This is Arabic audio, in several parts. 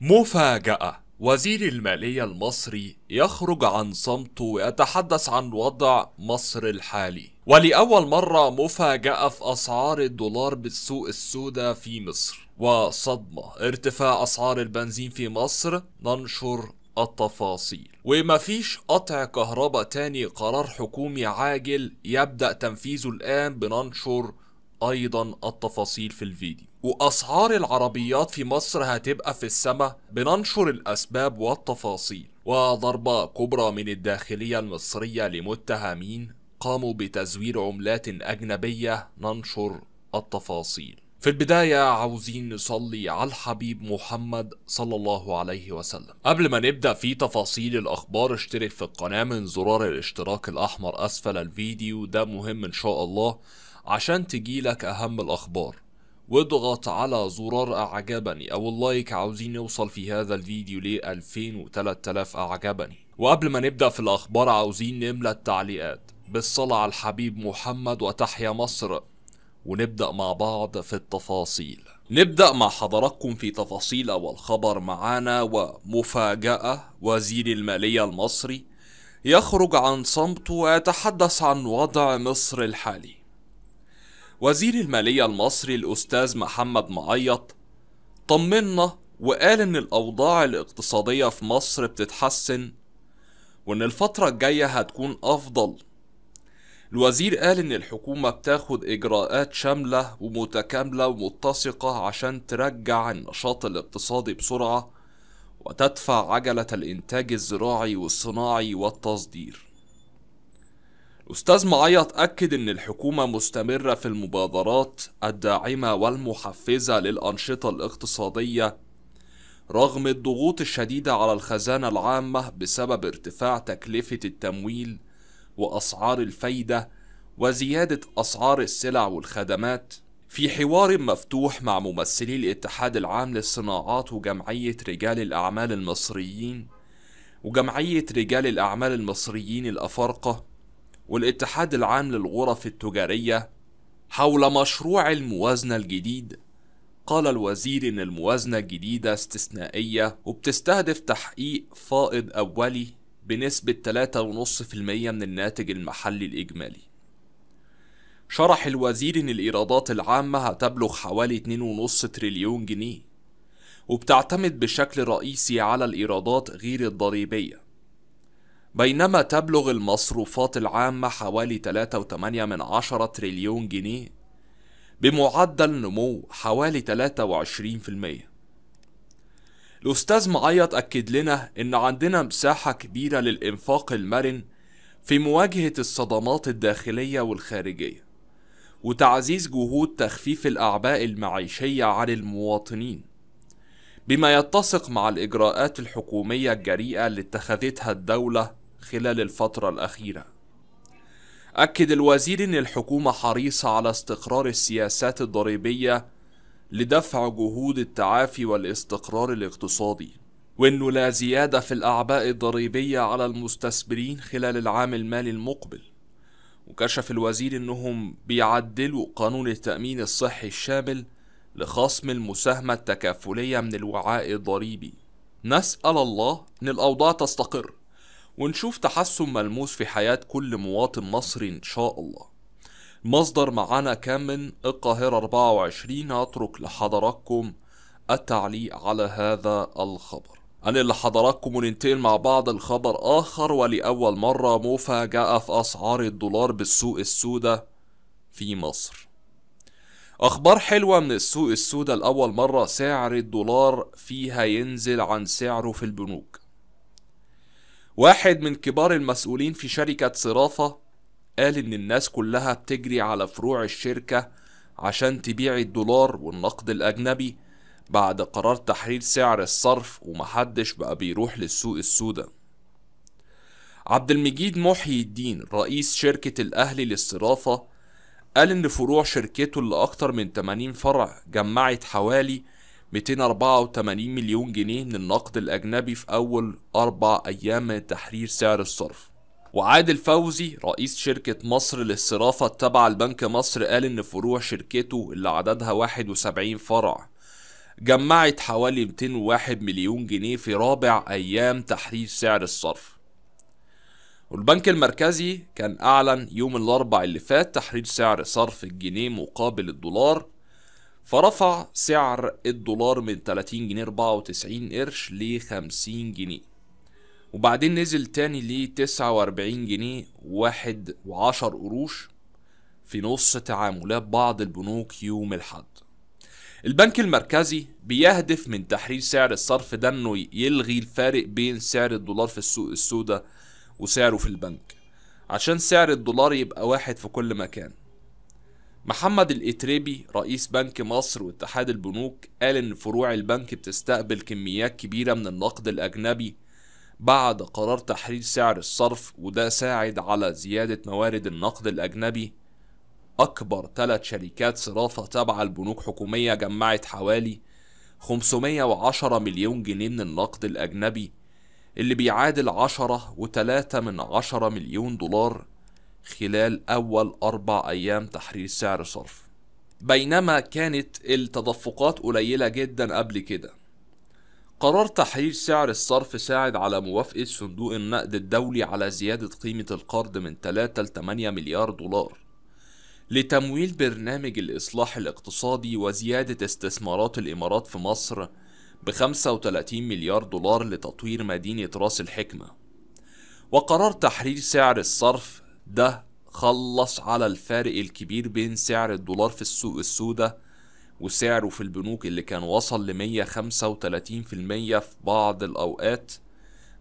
مفاجأة وزير المالية المصري يخرج عن صمته ويتحدث عن وضع مصر الحالي ولأول مرة مفاجأة في أسعار الدولار بالسوق السوداء في مصر وصدمة ارتفاع أسعار البنزين في مصر ننشر التفاصيل ومفيش قطع كهرباء تاني قرار حكومي عاجل يبدأ تنفيذه الآن بننشر أيضا التفاصيل في الفيديو وأسعار العربيات في مصر هتبقى في السماء بننشر الأسباب والتفاصيل وضربة كبرى من الداخلية المصرية لمتهمين قاموا بتزوير عملات أجنبية ننشر التفاصيل في البداية عاوزين نصلي على الحبيب محمد صلى الله عليه وسلم قبل ما نبدأ في تفاصيل الأخبار اشترك في القناة من زرار الاشتراك الأحمر أسفل الفيديو ده مهم إن شاء الله عشان تجيلك أهم الأخبار واضغط على زرار اعجبني او اللايك عاوزين نوصل في هذا الفيديو ل 2000 و 3000 اعجبني وقبل ما نبدأ في الاخبار عاوزين نملى التعليقات بالصلاة على الحبيب محمد وتحيا مصر ونبدأ مع بعض في التفاصيل نبدأ مع حضراتكم في تفاصيل أول خبر معانا ومفاجأة وزير المالية المصري يخرج عن صمته ويتحدث عن وضع مصر الحالي وزير المالية المصري الأستاذ محمد معيط طمنا وقال إن الأوضاع الاقتصادية في مصر بتتحسن وإن الفترة الجاية هتكون أفضل الوزير قال إن الحكومة بتاخد إجراءات شاملة ومتكاملة ومتسقة عشان ترجع النشاط الاقتصادي بسرعة وتدفع عجلة الإنتاج الزراعي والصناعي والتصدير أستاذ معيط أكد أن الحكومة مستمرة في المبادرات الداعمة والمحفزة للأنشطة الاقتصادية رغم الضغوط الشديدة على الخزانة العامة بسبب ارتفاع تكلفة التمويل وأسعار الفايدة وزيادة أسعار السلع والخدمات في حوار مفتوح مع ممثلي الاتحاد العام للصناعات وجمعية رجال الأعمال المصريين وجمعية رجال الأعمال المصريين الأفارقة والاتحاد العام للغرف التجارية حول مشروع الموازنة الجديد قال الوزير إن الموازنة الجديدة استثنائية وبتستهدف تحقيق فائض أولي بنسبة 3.5% من الناتج المحلي الإجمالي شرح الوزير إن الإيرادات العامة هتبلغ حوالي 2.5 تريليون جنيه وبتعتمد بشكل رئيسي على الإيرادات غير الضريبية بينما تبلغ المصروفات العامة حوالي 3.8 من عشرة تريليون جنيه بمعدل نمو حوالي 23% الأستاذ معيط أكد لنا إن عندنا مساحة كبيرة للإنفاق المرن في مواجهة الصدمات الداخلية والخارجية وتعزيز جهود تخفيف الأعباء المعيشية عن المواطنين بما يتسق مع الإجراءات الحكومية الجريئة اللي اتخذتها الدولة خلال الفترة الأخيرة. أكد الوزير أن الحكومة حريصة على استقرار السياسات الضريبية لدفع جهود التعافي والاستقرار الاقتصادي، وأنه لا زيادة في الأعباء الضريبية على المستثمرين خلال العام المالي المقبل. وكشف الوزير أنهم بيعدلوا قانون التأمين الصحي الشامل لخصم المساهمة التكافلية من الوعاء الضريبي. نسأل الله أن الأوضاع تستقر ونشوف تحسن ملموس في حياة كل مواطن مصري إن شاء الله مصدر معانا كان من القاهرة 24 أترك لحضراتكم التعليق على هذا الخبر اللي لحضراتكم وننتقل مع بعض الخبر آخر ولأول مرة مفاجأة في أسعار الدولار بالسوق السوداء في مصر أخبار حلوة من السوق السوداء لأول مرة سعر الدولار فيها ينزل عن سعره في البنوك واحد من كبار المسؤولين في شركة صرافة قال إن الناس كلها بتجري على فروع الشركة عشان تبيع الدولار والنقد الأجنبي بعد قرار تحرير سعر الصرف ومحدش بقى بيروح للسوق السوداء عبد المجيد محي الدين رئيس شركة الأهلي للصرافة قال إن فروع شركته اللي أكتر من 80 فرع جمعت حوالي 284 مليون جنيه من النقد الأجنبي في أول أربع أيام من تحرير سعر الصرف وعادل فوزي رئيس شركة مصر للصرافة التابعة لبنك مصر قال إن فروع شركته اللي عددها 71 فرع جمعت حوالي 201 مليون جنيه في رابع أيام تحرير سعر الصرف والبنك المركزي كان أعلن يوم الأربع اللي فات تحرير سعر صرف الجنيه مقابل الدولار فرفع سعر الدولار من 30 جنيه 94 قرش ل 50 جنيه وبعدين نزل تاني ل 49 جنيه واحد وعشر قروش في نص تعاملات بعض البنوك يوم الحد البنك المركزي بيهدف من تحرير سعر الصرف ده انه يلغي الفارق بين سعر الدولار في السوق السوداء وسعره في البنك عشان سعر الدولار يبقى واحد في كل مكان محمد الإتريبي رئيس بنك مصر واتحاد البنوك قال إن فروع البنك بتستقبل كميات كبيرة من النقد الأجنبي بعد قرار تحرير سعر الصرف وده ساعد على زيادة موارد النقد الأجنبي أكبر ثلاث شركات صرافة تابعة لبنوك حكومية جمعت حوالي 510 مليون جنيه من النقد الأجنبي اللي بيعادل 10 و من 10 مليون دولار خلال أول أربع أيام تحرير سعر صرف بينما كانت التدفقات قليلة جدا قبل كده قرار تحرير سعر الصرف ساعد على موافقة صندوق النقد الدولي على زيادة قيمة القرض من 3 ل 8 مليار دولار لتمويل برنامج الإصلاح الاقتصادي وزيادة استثمارات الإمارات في مصر ب 35 مليار دولار لتطوير مدينة راس الحكمة وقرار تحرير سعر الصرف ده خلص على الفارق الكبير بين سعر الدولار في السوق السوداء وسعره في البنوك اللي كان وصل ل 135% في بعض الأوقات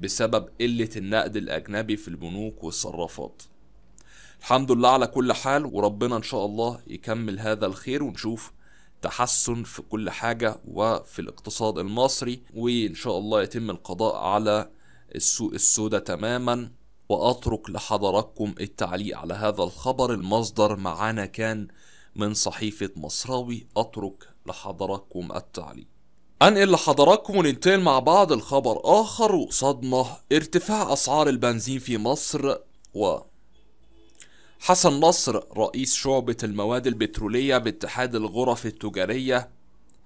بسبب قلة النقد الأجنبي في البنوك والصرافات الحمد لله على كل حال وربنا إن شاء الله يكمل هذا الخير ونشوف تحسن في كل حاجة وفي الاقتصاد المصري وإن شاء الله يتم القضاء على السوق السوداء تماما وأترك لحضراتكم التعليق على هذا الخبر المصدر معانا كان من صحيفة مصراوي أترك لحضراتكم التعليق أنقل لحضراتكم وننتقل مع بعض الخبر آخر وقصادنا ارتفاع أسعار البنزين في مصر و حسن نصر رئيس شعبة المواد البترولية باتحاد الغرف التجارية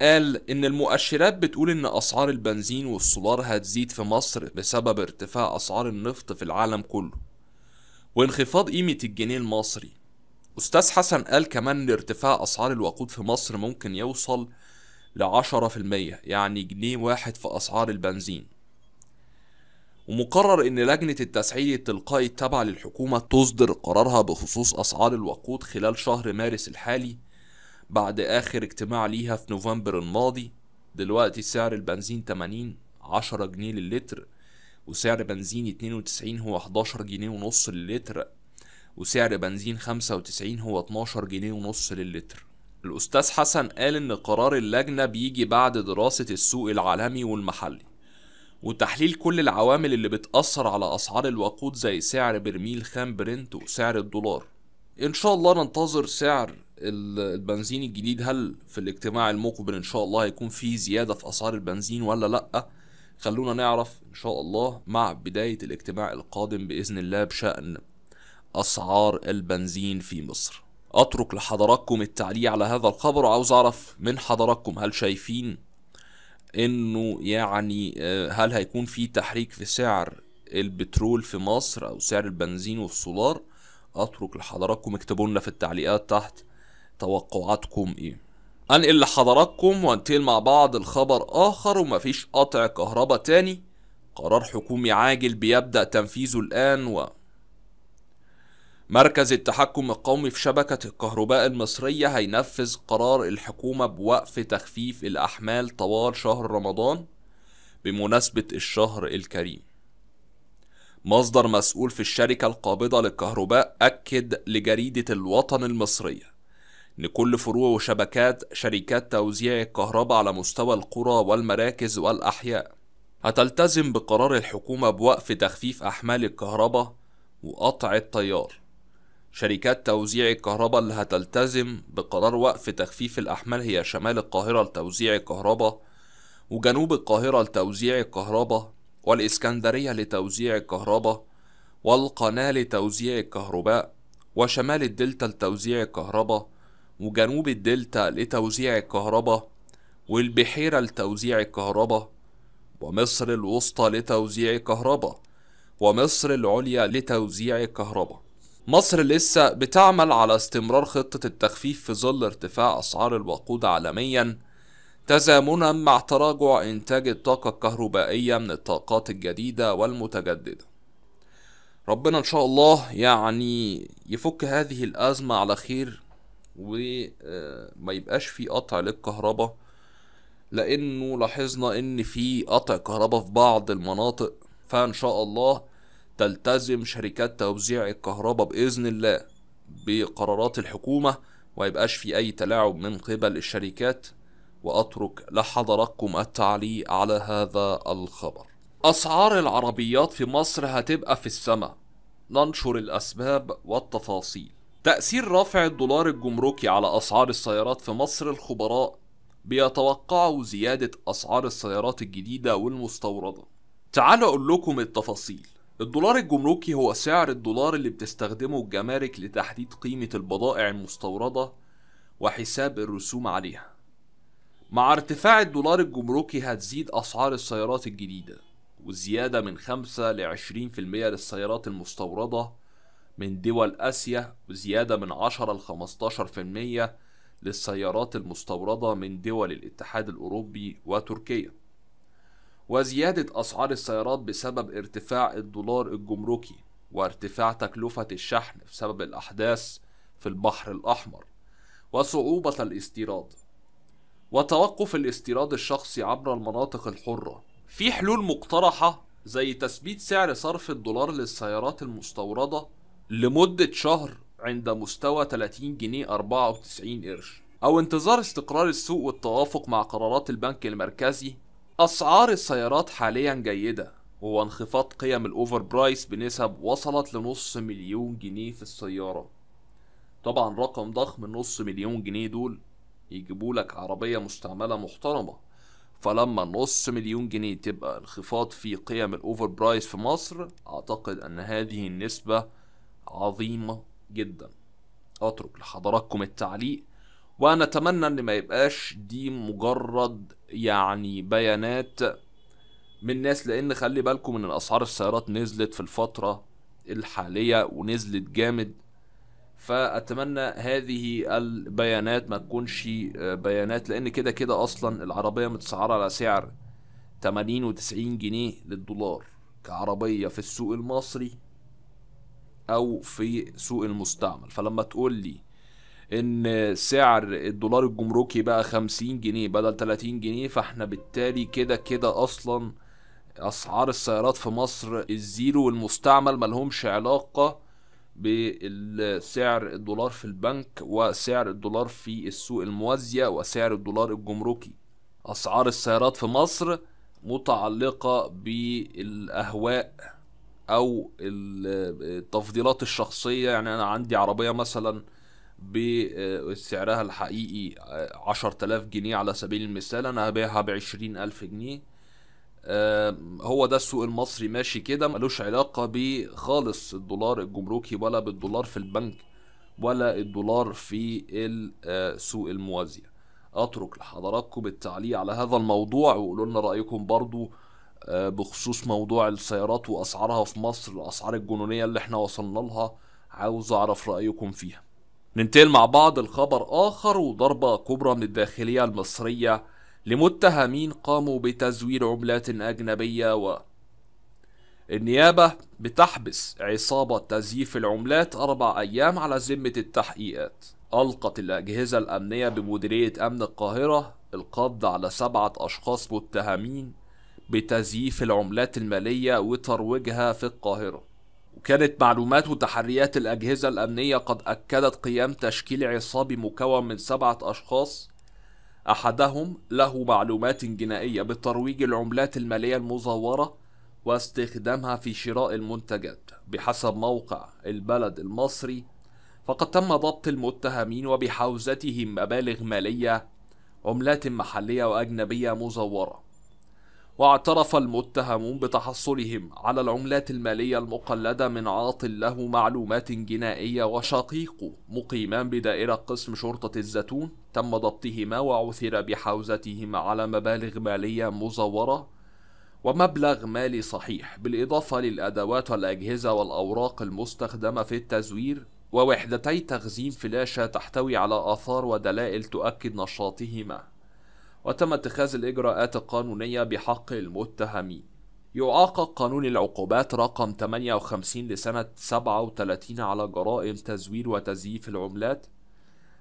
قال إن المؤشرات بتقول إن أسعار البنزين والسولار هتزيد في مصر بسبب ارتفاع أسعار النفط في العالم كله وانخفاض قيمة الجنيه المصري أستاذ حسن قال كمان إن ارتفاع أسعار الوقود في مصر ممكن يوصل لعشرة في المية يعني جنيه واحد في أسعار البنزين ومقرر إن لجنة التسعير التلقائي التابعة للحكومة تصدر قرارها بخصوص أسعار الوقود خلال شهر مارس الحالي بعد آخر اجتماع ليها في نوفمبر الماضي دلوقتي سعر البنزين 80 10 جنيه للتر وسعر بنزين 92 هو 11 جنيه ونص للتر وسعر بنزين 95 هو 12 جنيه ونص للتر الأستاذ حسن قال إن قرار اللجنة بيجي بعد دراسة السوق العالمي والمحلي وتحليل كل العوامل اللي بتأثر على أسعار الوقود زي سعر برميل خام برنت وسعر الدولار إن شاء الله ننتظر سعر البنزين الجديد هل في الاجتماع المقبل ان شاء الله هيكون في زياده في اسعار البنزين ولا لا خلونا نعرف ان شاء الله مع بدايه الاجتماع القادم باذن الله بشان اسعار البنزين في مصر اترك لحضراتكم التعليق على هذا الخبر وعاوز اعرف من حضراتكم هل شايفين انه يعني آه، هل هيكون في تحريك في سعر البترول في مصر او سعر البنزين والسولار اترك لحضراتكم اكتبوا لنا في التعليقات تحت توقعاتكم ايه انقل لحضراتكم وانتقل مع بعض الخبر اخر ومفيش قطع كهرباء تاني قرار حكومي عاجل بيبدأ تنفيذه الآن و مركز التحكم القومي في شبكة الكهرباء المصرية هينفذ قرار الحكومة بوقف تخفيف الأحمال طوال شهر رمضان بمناسبة الشهر الكريم مصدر مسؤول في الشركة القابضة للكهرباء أكد لجريدة الوطن المصرية لكل فروع وشبكات شركات توزيع الكهرباء على مستوى القرى والمراكز والأحياء هتلتزم بقرار الحكومة بوقف تخفيف أحمال الكهرباء وقطع التيار شركات توزيع الكهرباء اللي هتلتزم بقرار وقف تخفيف الأحمال هي شمال القاهرة لتوزيع الكهرباء وجنوب القاهرة لتوزيع الكهرباء والإسكندرية لتوزيع الكهرباء والقناة لتوزيع الكهرباء وشمال الدلتا لتوزيع الكهرباء وجنوب الدلتا لتوزيع الكهرباء والبحيرة لتوزيع الكهرباء ومصر الوسطى لتوزيع الكهرباء ومصر العليا لتوزيع الكهرباء مصر لسه بتعمل على استمرار خطة التخفيف في ظل ارتفاع أسعار الوقود عالميا تزامنا مع تراجع إنتاج الطاقة الكهربائية من الطاقات الجديدة والمتجددة ربنا إن شاء الله يعني يفك هذه الأزمة على خير وما يبقاش في قطع للكهرباء لانه لاحظنا ان في قطع كهرباء في بعض المناطق فان شاء الله تلتزم شركات توزيع الكهرباء باذن الله بقرارات الحكومه ويبقاش في اي تلاعب من قبل الشركات واترك لحضراتكم التعليق على هذا الخبر اسعار العربيات في مصر هتبقى في السماء ننشر الاسباب والتفاصيل تأثير رفع الدولار الجمركي على أسعار السيارات في مصر الخبراء بيتوقعوا زيادة أسعار السيارات الجديدة والمستوردة تعالوا أقول لكم التفاصيل الدولار الجمركي هو سعر الدولار اللي بتستخدمه الجمارك لتحديد قيمة البضائع المستوردة وحساب الرسوم عليها مع ارتفاع الدولار الجمركي هتزيد أسعار السيارات الجديدة والزيادة من 5 ل 20% للسيارات المستوردة من دول آسيا وزيادة من 10 ل 15% للسيارات المستوردة من دول الاتحاد الأوروبي وتركيا وزيادة أسعار السيارات بسبب ارتفاع الدولار الجمركي وارتفاع تكلفة الشحن بسبب الأحداث في البحر الأحمر وصعوبة الاستيراد وتوقف الاستيراد الشخصي عبر المناطق الحرة في حلول مقترحة زي تثبيت سعر صرف الدولار للسيارات المستوردة لمدة شهر عند مستوى 30 جنيه 94 قرش أو انتظار استقرار السوق والتوافق مع قرارات البنك المركزي أسعار السيارات حاليا جيدة وهو انخفاض قيم الأوفر برايس بنسب وصلت لنص مليون جنيه في السيارة طبعا رقم ضخم نص مليون جنيه دول يجيبوا لك عربية مستعملة محترمة فلما نص مليون جنيه تبقى انخفاض في قيم الأوفر برايس في مصر أعتقد أن هذه النسبة عظيمة جدا أترك لحضراتكم التعليق وأنا أتمنى إن ما يبقاش دي مجرد يعني بيانات من ناس لأن خلي بالكم إن أسعار السيارات نزلت في الفترة الحالية ونزلت جامد فأتمنى هذه البيانات ما تكونش بيانات لأن كده كده أصلا العربية متسعرة على سعر 80 و90 جنيه للدولار كعربية في السوق المصري او في سوق المستعمل فلما تقول لي ان سعر الدولار الجمركي بقى 50 جنيه بدل 30 جنيه فاحنا بالتالي كده كده اصلا اسعار السيارات في مصر الزيرو والمستعمل ملهمش علاقة بسعر الدولار في البنك وسعر الدولار في السوق الموازية وسعر الدولار الجمركي اسعار السيارات في مصر متعلقة بالاهواء او التفضيلات الشخصيه يعني انا عندي عربيه مثلا بسعرها الحقيقي 10000 جنيه على سبيل المثال انا هبيعها بعشرين الف جنيه هو ده السوق المصري ماشي كده ملوش علاقة بخالص خالص الدولار الجمركي ولا بالدولار في البنك ولا الدولار في السوق آه، الموازية اترك لحضراتكم التعليق على هذا الموضوع وقولوا لنا رأيكم برضو آه، بخصوص موضوع السيارات واسعارها في مصر الاسعار الجنونيه اللي احنا وصلنا لها عاوز اعرف رايكم فيها ننتقل مع بعض لخبر اخر وضربه كبرى من الداخليه المصريه لمتهمين قاموا بتزوير عملات اجنبيه و النيابة بتحبس عصابة تزييف العملات أربع أيام على ذمة التحقيقات ألقت الأجهزة الأمنية بمديرية أمن القاهرة القبض على سبعة أشخاص متهمين بتزييف العملات المالية وترويجها في القاهرة وكانت معلومات وتحريات الأجهزة الأمنية قد أكدت قيام تشكيل عصابي مكون من سبعة أشخاص أحدهم له معلومات جنائية بترويج العملات المالية المزورة واستخدامها في شراء المنتجات بحسب موقع البلد المصري فقد تم ضبط المتهمين وبحوزتهم مبالغ مالية عملات محلية وأجنبية مزورة واعترف المتهمون بتحصلهم على العملات المالية المقلدة من عاطل له معلومات جنائية وشقيقه مقيمان بدائرة قسم شرطة الزيتون تم ضبطهما وعثر بحوزتهما على مبالغ مالية مزورة ومبلغ مالي صحيح بالإضافة للأدوات والأجهزة والأوراق المستخدمة في التزوير ووحدتي تخزين فلاشة تحتوي على آثار ودلائل تؤكد نشاطهما وتم اتخاذ الإجراءات القانونية بحق المتهمين يعاقب قانون العقوبات رقم 58 لسنة 37 على جرائم تزوير وتزييف العملات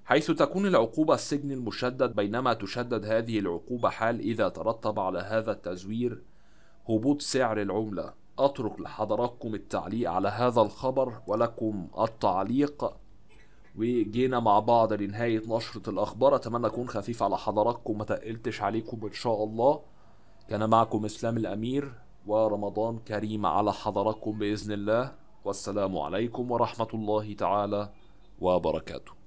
حيث تكون العقوبة السجن المشدد بينما تشدد هذه العقوبة حال إذا ترتب على هذا التزوير هبوط سعر العملة أترك لحضراتكم التعليق على هذا الخبر ولكم التعليق وجينا مع بعض لنهاية نشرة الأخبار أتمنى أكون خفيف على حضراتكم ما تقلتش عليكم إن شاء الله كان معكم إسلام الأمير ورمضان كريم على حضراتكم بإذن الله والسلام عليكم ورحمة الله تعالى وبركاته